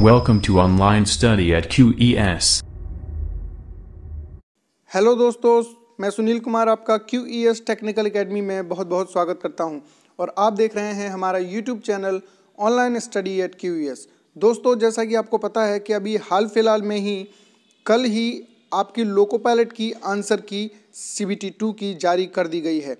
welcome to online study at Q hello दोस्तों मैं सुनील कुमार आपका Q E S technical academy में बहुत बहुत स्वागत करता हूं और आप देख रहे हैं हमारा YouTube channel online study at Q दोस्तों जैसा कि आपको पता है कि अभी हाल फिलहाल में ही कल ही आपकी लोको पायलट की आंसर की सी बी टी टू की जारी कर दी गई है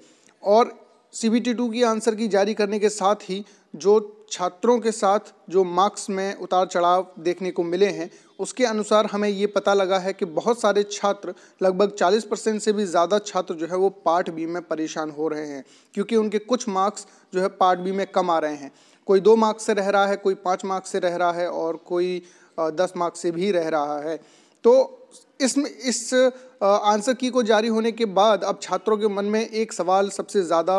और सी टू की आंसर की जारी करने के साथ ही जो छात्रों के साथ जो मार्क्स में उतार चढ़ाव देखने को मिले हैं उसके अनुसार हमें ये पता लगा है कि बहुत सारे छात्र लगभग 40 परसेंट से भी ज़्यादा छात्र जो है वो पार्ट बी में परेशान हो रहे हैं क्योंकि उनके कुछ मार्क्स जो है पार्ट बी में कम आ रहे हैं कोई दो मार्क्स से रह रहा है कोई पाँच मार्क्स से रह रहा है और कोई दस मार्क्स से भी रह रहा है तो इसमें इस, इस आंसर की को जारी होने के बाद अब छात्रों के मन में एक सवाल सबसे ज़्यादा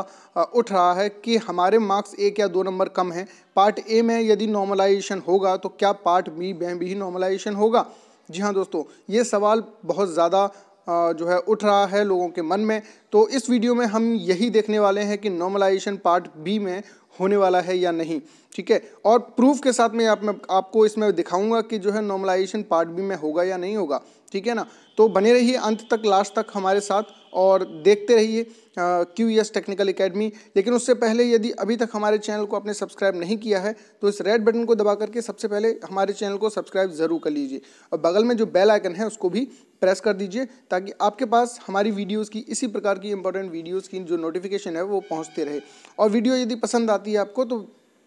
उठ रहा है कि हमारे मार्क्स एक या दो नंबर कम हैं पार्ट ए में यदि नॉर्मलाइजेशन होगा तो क्या पार्ट बी में भी नॉर्मलाइजेशन होगा जी हाँ दोस्तों ये सवाल बहुत ज़्यादा जो है उठ रहा है लोगों के मन में तो इस वीडियो में हम यही देखने वाले हैं कि नॉर्मलाइजेशन पार्ट बी में होने वाला है या नहीं ठीक है और प्रूफ के साथ में आप मैं आपको इसमें दिखाऊंगा कि जो है नॉर्मलाइजेशन पार्ट बी में होगा या नहीं होगा ठीक है ना तो बने रहिए अंत तक लास्ट तक हमारे साथ और देखते रहिए क्यू एस टेक्निकल अकेडमी लेकिन उससे पहले यदि अभी तक हमारे चैनल को आपने सब्सक्राइब नहीं किया है तो इस रेड बटन को दबा करके सबसे पहले हमारे चैनल को सब्सक्राइब ज़रूर कर लीजिए और बगल में जो बेल आइकन है उसको भी प्रेस कर दीजिए ताकि आपके पास हमारी वीडियोज़ की इसी प्रकार की इंपॉर्टेंट वीडियोज़ की जो नोटिफिकेशन है वो पहुँचते रहे और वीडियो यदि पसंद आती है आपको तो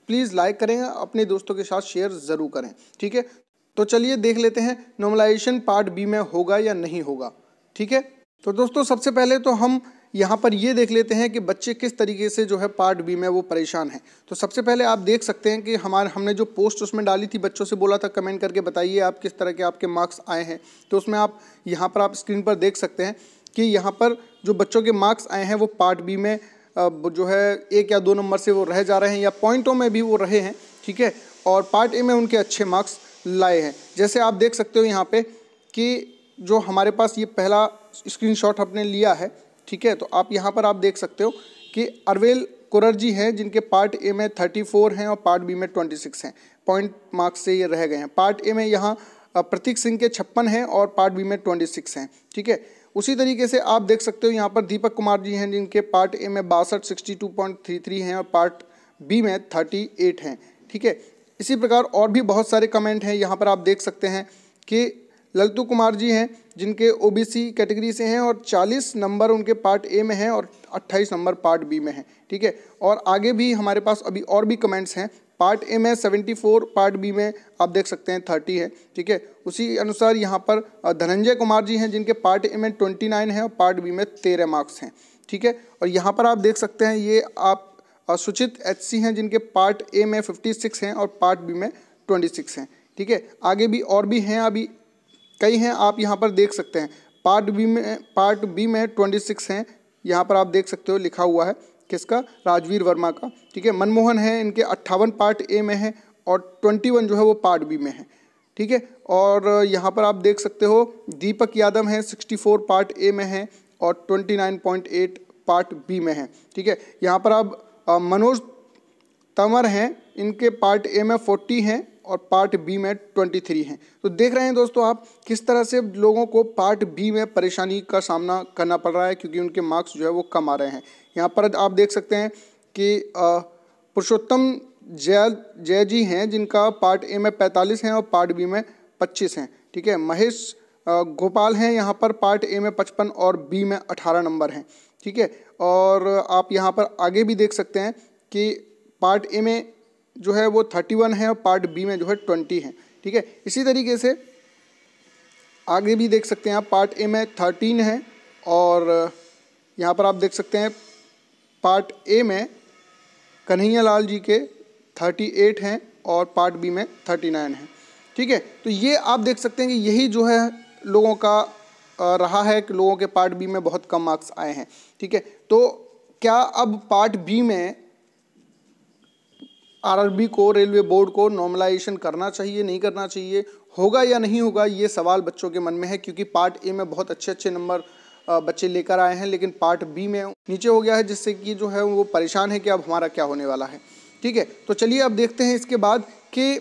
प्लीज़ लाइक करें अपने दोस्तों के साथ शेयर ज़रूर करें ठीक है तो चलिए देख लेते हैं नॉर्मलाइजेशन पार्ट बी में होगा या नहीं होगा ठीक है तो दोस्तों सबसे पहले तो हम यहाँ पर ये देख लेते हैं कि बच्चे किस तरीके से जो है पार्ट बी में वो परेशान हैं तो सबसे पहले आप देख सकते हैं कि हमारे हमने जो पोस्ट उसमें डाली थी बच्चों से बोला था कमेंट करके बताइए आप किस तरह के आपके मार्क्स आए हैं तो उसमें आप यहाँ पर आप स्क्रीन पर देख सकते हैं कि यहाँ पर जो बच्चों के मार्क्स आए हैं वो पार्ट बी में जो है एक या दो नंबर से वो रह जा रहे हैं या पॉइंटों में भी वो रहे हैं ठीक है और पार्ट ए में उनके अच्छे मार्क्स लाए हैं जैसे आप देख सकते हो यहाँ पे कि जो हमारे पास ये पहला स्क्रीनशॉट हमने लिया है ठीक है तो आप यहाँ पर आप देख सकते हो कि अरवेल कुरर जी हैं जिनके पार्ट ए में थर्टी फोर हैं और पार्ट बी में ट्वेंटी सिक्स हैं पॉइंट मार्क्स से ये रह गए हैं पार्ट ए में यहाँ प्रतीक सिंह के छप्पन हैं और पार्ट बी में ट्वेंटी सिक्स हैं ठीक है उसी तरीके से आप देख सकते हो यहाँ पर दीपक कुमार जी हैं जिनके पार्ट ए में बासठ sixty two point three three हैं और पार्ट बी में थर्टी एट हैं ठीक है इसी प्रकार और भी बहुत सारे कमेंट हैं यहाँ पर आप देख सकते हैं कि ललतू कुमार जी हैं जिनके ओबीसी कैटेगरी से हैं और 40 नंबर उनके पार्ट ए में हैं और 28 नंबर पार्ट बी में हैं ठीक है और आगे भी हमारे पास अभी और भी कमेंट्स हैं पार्ट ए में 74 पार्ट बी में आप देख सकते हैं 30 है ठीक है उसी अनुसार यहाँ पर धनंजय कुमार जी हैं जिनके पार्ट ए में 29 है और पार्ट बी में 13 मार्क्स हैं ठीक है और यहाँ पर आप देख सकते हैं ये आप सूचित एच हैं जिनके पार्ट ए में 56 हैं और पार्ट बी में 26 हैं ठीक है आगे भी और भी हैं अभी कई हैं आप यहाँ पर देख सकते हैं पार्ट बी में पार्ट बी में 26 हैं यहाँ पर आप देख सकते हो लिखा हुआ है किसका राजवीर वर्मा का ठीक है मनमोहन है इनके अट्ठावन पार्ट ए में है और वन जो है वो पार्ट बी में है ठीक है और यहाँ पर आप देख सकते हो दीपक यादव हैं फोर पार्ट ए में हैं और 29.8 पार्ट बी में है ठीक है यहाँ पर आप मनोज तंवर हैं इनके पार्ट ए में फोर्टी हैं और पार्ट बी में ट्वेंटी थ्री हैं तो देख रहे हैं दोस्तों आप किस तरह से लोगों को पार्ट बी में परेशानी का सामना करना पड़ रहा है क्योंकि उनके मार्क्स जो है वो कम आ रहे हैं यहाँ पर आप देख सकते हैं कि पुरुषोत्तम जय जय जी हैं जिनका पार्ट ए में पैंतालीस हैं और पार्ट बी में पच्चीस हैं ठीक है महेश गोपाल हैं यहाँ पर पार्ट ए में पचपन और बी में अठारह नंबर हैं ठीक है और आप यहाँ पर आगे भी देख सकते हैं कि पार्ट ए में जो है वो थर्टी वन है और पार्ट बी में जो है ट्वेंटी है ठीक है इसी तरीके से आगे भी देख सकते हैं आप पार्ट ए में थर्टीन है और यहाँ पर आप देख सकते हैं पार्ट ए में कन्हैया लाल जी के थर्टी एट हैं और पार्ट बी में थर्टी नाइन है ठीक है तो ये आप देख सकते हैं कि यही जो है लोगों का रहा है कि लोगों के पार्ट बी में बहुत कम मार्क्स आए हैं ठीक है तो क्या अब पार्ट बी में आरआरबी को रेलवे बोर्ड को नॉर्मलाइजेशन करना चाहिए नहीं करना चाहिए होगा या नहीं होगा ये सवाल बच्चों के मन में है क्योंकि पार्ट ए में बहुत अच्छे अच्छे नंबर बच्चे लेकर आए हैं लेकिन पार्ट बी में नीचे हो गया है जिससे कि जो है वो परेशान है कि अब हमारा क्या होने वाला है ठीक है तो चलिए अब देखते हैं इसके बाद कि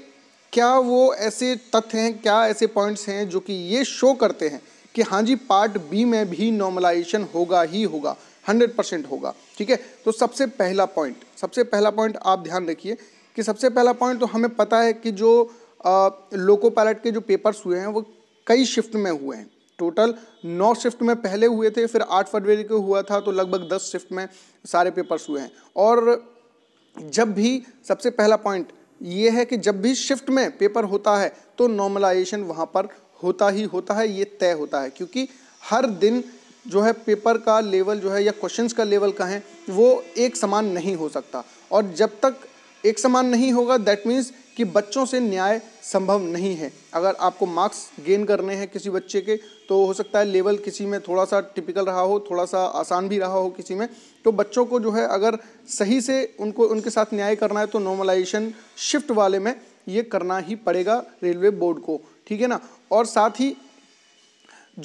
क्या वो ऐसे तथ्य हैं क्या ऐसे पॉइंट्स हैं जो कि ये शो करते हैं कि हाँ जी पार्ट बी में भी नॉर्मलाइजेशन होगा ही होगा हंड्रेड परसेंट होगा ठीक है तो सबसे पहला पॉइंट सबसे पहला पॉइंट आप ध्यान रखिए कि सबसे पहला पॉइंट तो हमें पता है कि जो आ, लोको पायलट के जो पेपर्स हुए हैं वो कई शिफ्ट में हुए हैं टोटल नौ शिफ्ट में पहले हुए थे फिर आठ फरवरी को हुआ था तो लगभग दस शिफ्ट में सारे पेपर्स हुए हैं और जब भी सबसे पहला पॉइंट ये है कि जब भी शिफ्ट में पेपर होता है तो नॉर्मलाइजेशन वहाँ पर होता ही होता है ये तय होता है क्योंकि हर दिन जो है पेपर का लेवल जो है या क्वेश्चंस का लेवल का है वो एक समान नहीं हो सकता और जब तक एक समान नहीं होगा दैट मीन्स कि बच्चों से न्याय संभव नहीं है अगर आपको मार्क्स गेन करने हैं किसी बच्चे के तो हो सकता है लेवल किसी में थोड़ा सा टिपिकल रहा हो थोड़ा सा आसान भी रहा हो किसी में तो बच्चों को जो है अगर सही से उनको उनके साथ न्याय करना है तो नॉर्मलाइजेशन शिफ्ट वाले में ये करना ही पड़ेगा रेलवे बोर्ड को ठीक है ना और साथ ही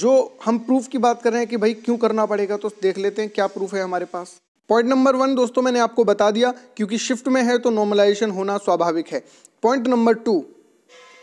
जो हम प्रूफ की बात कर रहे हैं कि भाई क्यों करना पड़ेगा तो देख लेते हैं क्या प्रूफ है हमारे पास पॉइंट नंबर वन दोस्तों मैंने आपको बता दिया क्योंकि शिफ्ट में है तो नॉर्मलाइजेशन होना स्वाभाविक है point number two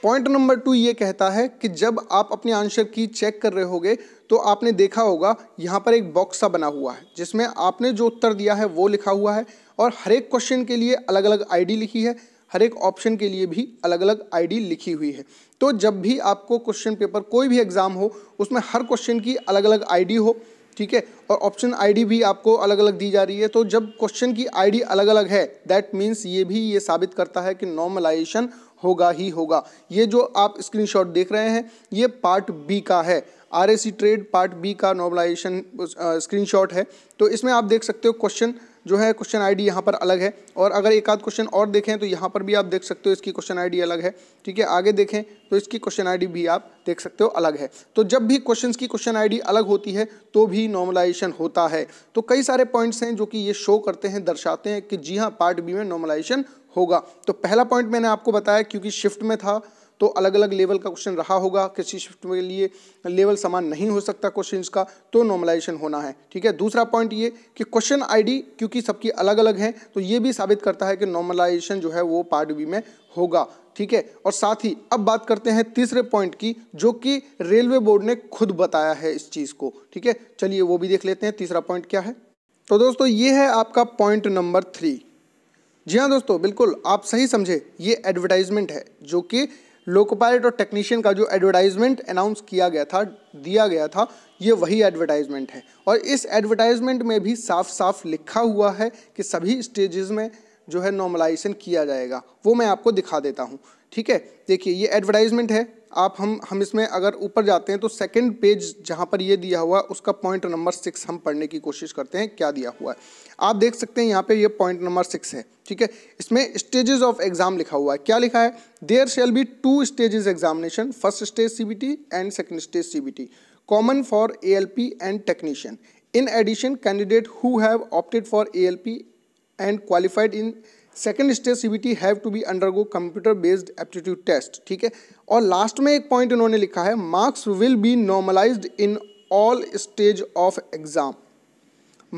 point number two ये कहता है कि जब आप अपने आंसर की चेक कर रहे होगे तो आपने देखा होगा यहाँ पर एक बॉक्स सा बना हुआ है जिसमें आपने जो उत्तर दिया है वो लिखा हुआ है और हर एक क्वेश्चन के लिए अलग अलग आईडी लिखी है हर एक ऑप्शन के लिए भी अलग अलग आईडी लिखी हुई है तो जब भी आपको क्वेश्चन पेपर कोई भी एग्ज़ाम हो उसमें हर क्वेश्चन की अलग अलग आईडी हो ठीक है और ऑप्शन आईडी भी आपको अलग अलग दी जा रही है तो जब क्वेश्चन की आईडी अलग अलग है दैट मीन्स ये भी ये साबित करता है कि नॉर्मलाइजेशन होगा ही होगा ये जो आप स्क्रीनशॉट देख रहे हैं ये पार्ट बी का है आर ट्रेड पार्ट बी का नॉर्मलाइजेशन स्क्रीनशॉट है तो इसमें आप देख सकते हो क्वेश्चन जो है क्वेश्चन आईडी यहाँ पर अलग है और अगर एक आध क्वेश्चन और देखें तो यहाँ पर भी आप देख सकते हो इसकी क्वेश्चन आईडी अलग है ठीक है आगे देखें तो इसकी क्वेश्चन आईडी भी आप देख सकते हो अलग है तो जब भी क्वेश्चंस की क्वेश्चन आईडी अलग होती है तो भी नॉर्मलाइजेशन होता है तो कई सारे पॉइंट्स हैं जो कि ये शो करते हैं दर्शाते हैं कि जी हाँ पार्ट बी में नॉर्मलाइजेशन होगा तो पहला पॉइंट मैंने आपको बताया क्योंकि शिफ्ट में था तो अलग अलग लेवल का क्वेश्चन रहा होगा किसी शिफ्ट के लिए लेवल समान नहीं हो सकता क्वेश्चन का तो नॉर्मलाइजेशन होना है ठीक है दूसरा पॉइंट ये कि क्वेश्चन आईडी क्योंकि सबकी अलग अलग है तो ये भी साबित करता है कि नॉर्मलाइजेशन जो है वो पार्ट बी में होगा ठीक है और साथ ही अब बात करते हैं तीसरे पॉइंट की जो कि रेलवे बोर्ड ने खुद बताया है इस चीज़ को ठीक है चलिए वो भी देख लेते हैं तीसरा पॉइंट क्या है तो दोस्तों ये है आपका पॉइंट नंबर थ्री जी हाँ दोस्तों बिल्कुल आप सही समझे ये एडवर्टाइजमेंट है जो कि लोको पायलट और टेक्नीशियन का जो एडवर्टाइजमेंट अनाउंस किया गया था दिया गया था ये वही एडवर्टाइजमेंट है और इस एडवर्टाइजमेंट में भी साफ साफ लिखा हुआ है कि सभी स्टेजेस में जो है नॉर्मलाइजेशन किया जाएगा वो मैं आपको दिखा देता हूँ ठीक है देखिए ये एडवर्टाइजमेंट है आप हम हम इसमें अगर ऊपर जाते हैं तो सेकंड पेज जहां पर ये दिया हुआ है उसका पॉइंट नंबर सिक्स हम पढ़ने की कोशिश करते हैं क्या दिया हुआ है आप देख सकते हैं यहां पे ये पॉइंट नंबर सिक्स है ठीक है इसमें स्टेजेस ऑफ एग्जाम लिखा हुआ है क्या लिखा है there shall be two stages examination first stage CBT and second stage CBT common for A and technician in addition candidate who have opted for A and qualified in second stage C B T have to be undergo computer based aptitude test ठीक है और last में एक point इन्होंने लिखा है marks will be normalise in all stage of exam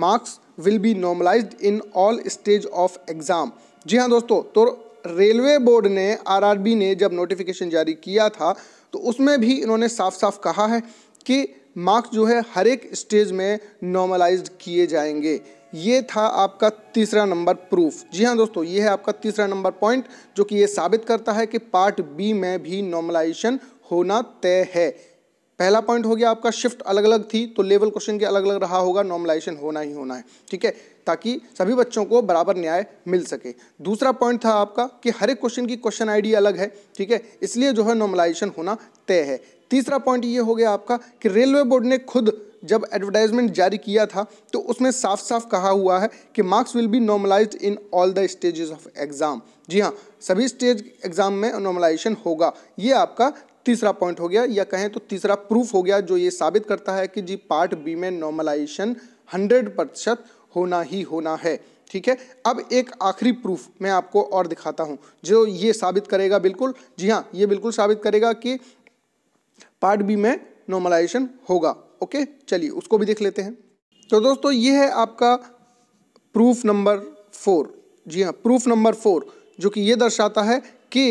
marks will be normalise in all stage of exam जी हाँ दोस्तों तो रेलवे बोर्ड ने आरआरबी ने जब नोटिफिकेशन जारी किया था तो उसमें भी इन्होंने साफ साफ कहा है कि मार्क्स जो है हर एक स्टेज में नॉर्मलाइज किए जाएंगे ये था आपका तीसरा नंबर प्रूफ जी हाँ दोस्तों ये है आपका तीसरा नंबर पॉइंट जो कि ये साबित करता है कि पार्ट बी में भी नॉर्मलाइजेशन होना तय है पहला पॉइंट हो गया आपका शिफ्ट अलग अलग थी तो लेवल क्वेश्चन के अलग अलग रहा होगा नॉर्मलाइजेशन होना ही होना है ठीक है ताकि सभी बच्चों को बराबर न्याय मिल सके दूसरा पॉइंट था आपका कि हर एक क्वेश्चन की क्वेश्चन आईडी अलग है ठीक है इसलिए जो है नॉर्मलाइजेशन होना तय है तीसरा पॉइंट ये हो गया आपका कि रेलवे बोर्ड ने खुद जब एडवर्टाइजमेंट जारी किया था तो उसमें साफ साफ कहा हुआ है कि marks will be normalise in all the stages of exam जी हाँ सभी स्टेज एग्ज़ाम में नॉर्मलाइजेशन होगा ये आपका तीसरा पॉइंट हो गया या कहें तो तीसरा प्रूफ हो गया जो ये साबित करता है कि जी पार्ट बी में नॉर्मलाइजेशन हंड्रेड प्रतिशत होना ही होना है ठीक है अब एक आखिरी प्रूफ मैं आपको और दिखाता हूँ जो ये साबित करेगा बिल्कुल जी हाँ ये बिल्कुल साबित करेगा कि पार्ट बी में नॉर्मलाइजेशन होगा ओके चलिए उसको भी देख लेते हैं तो दोस्तों ये है आपका प्रूफ नंबर फोर जी हाँ प्रूफ नंबर फोर जो कि ये दर्शाता है कि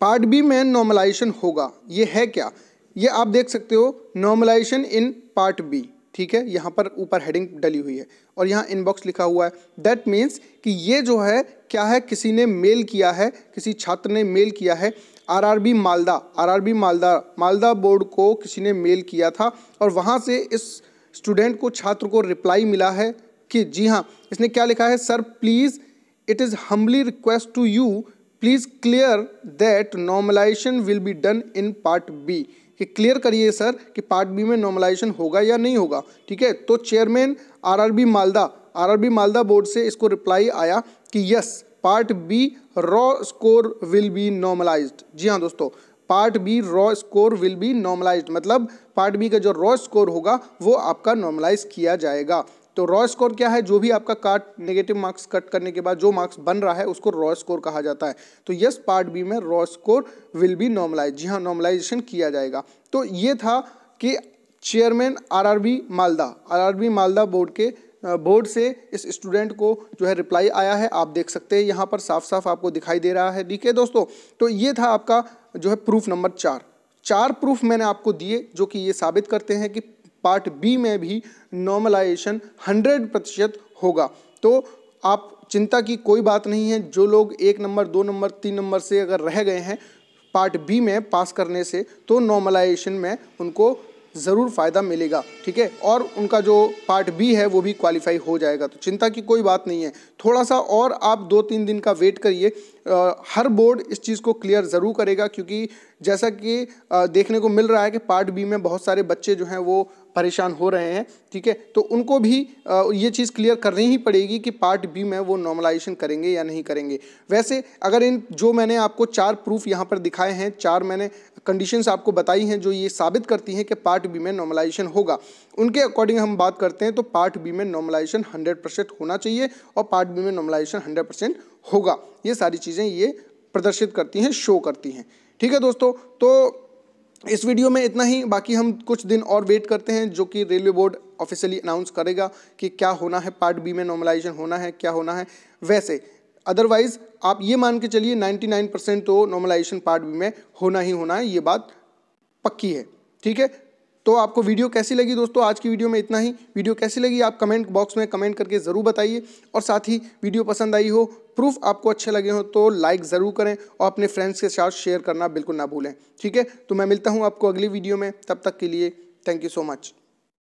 पार्ट बी में नॉर्मलाइजेशन होगा ये है क्या ये आप देख सकते हो नॉर्मलाइजेशन इन पार्ट बी ठीक है यहाँ पर ऊपर हेडिंग डली हुई है और यहाँ इनबॉक्स लिखा हुआ है दैट मीन्स कि ये जो है क्या है किसी ने मेल किया है किसी छात्र ने मेल किया है RRB Malda RRB Malda Malda board को किसी ने मेल किया था और वहाँ से इस स्टूडेंट को छात्र को रिप्लाई मिला है कि जी हाँ इसने क्या लिखा है sir please it is humbly request to you please clear that normalisation will be done in part B कि क्लियर करिए सर कि पार्ट बी में नॉर्मलाइजेशन होगा या नहीं होगा ठीक है तो chairman RRB Malda RRB Malda board से इसको रिप्लाई आया कि yes part B raw score will be normalised जी हाँ दोस्तों part B raw score will be normalised मतलब पार्ट बी का जो रॉ स्कोर होगा वो आपका नॉर्मलाइज किया जाएगा तो रॉ स्कोर क्या है जो भी आपका कार्ड नेगेटिव मार्क्स कट करने के बाद जो मार्क्स बन रहा है उसको रॉ स्कोर कहा जाता है तो यस पार्ट बी में raw score will be normalise जी हाँ नॉर्मलाइजेशन किया जाएगा तो ये था कि chairman RRB Malda RRB Malda board के बोर्ड से इस स्टूडेंट को जो है रिप्लाई आया है आप देख सकते हैं यहाँ पर साफ साफ आपको दिखाई दे रहा है ठीक है दोस्तों तो ये था आपका जो है प्रूफ नंबर चार चार प्रूफ मैंने आपको दिए जो कि ये साबित करते हैं कि पार्ट बी में भी नॉर्मलाइजेशन हंड्रेड प्रतिशत होगा तो आप चिंता की कोई बात नहीं है जो लोग एक नंबर दो नंबर तीन नंबर से अगर रह गए हैं पार्ट बी में पास करने से तो नॉर्मलाइजेशन में उनको ज़रूर फ़ायदा मिलेगा ठीक है और उनका जो पार्ट बी है वो भी क्वालिफाई हो जाएगा तो चिंता की कोई बात नहीं है थोड़ा सा और आप दो तीन दिन का वेट करिए हर बोर्ड इस चीज़ को क्लियर ज़रूर करेगा क्योंकि जैसा कि देखने को मिल रहा है कि पार्ट बी में बहुत सारे बच्चे जो हैं वो परेशान हो रहे हैं ठीक है तो उनको भी ये चीज़ क्लियर करनी ही पड़ेगी कि पार्ट बी में वो नॉर्मलाइजेशन करेंगे या नहीं करेंगे वैसे अगर इन जो मैंने आपको चार प्रूफ यहाँ पर दिखाए हैं चार मैंने कंडीशंस आपको बताई हैं जो ये साबित करती हैं कि पार्ट बी में नॉर्मलाइजेशन होगा उनके अकॉर्डिंग हम बात करते हैं तो पार्ट बी में नॉर्मलाइजेशन 100 परसेंट होना चाहिए और पार्ट बी में नॉर्मलाइजेशन 100 परसेंट होगा ये सारी चीज़ें ये प्रदर्शित करती हैं शो करती हैं ठीक है दोस्तों तो इस वीडियो में इतना ही बाकी हम कुछ दिन और वेट करते हैं जो कि रेलवे बोर्ड ऑफिशियली अनाउंस करेगा कि क्या होना है पार्ट बी में नॉर्मलाइजेशन होना है क्या होना है वैसे अदरवाइज आप ये मान के चलिए 99 परसेंट तो नॉर्मलाइजेशन पार्ट बी में होना ही होना है ये बात पक्की है ठीक है तो आपको वीडियो कैसी लगी दोस्तों आज की वीडियो में इतना ही वीडियो कैसी लगी आप कमेंट बॉक्स में कमेंट करके ज़रूर बताइए और साथ ही वीडियो पसंद आई हो प्रूफ आपको अच्छे लगे हो तो लाइक ज़रूर करें और अपने फ्रेंड्स के साथ शेयर करना बिल्कुल ना भूलें ठीक है तो मैं मिलता हूँ आपको अगली वीडियो में तब तक के लिए थैंक यू सो मच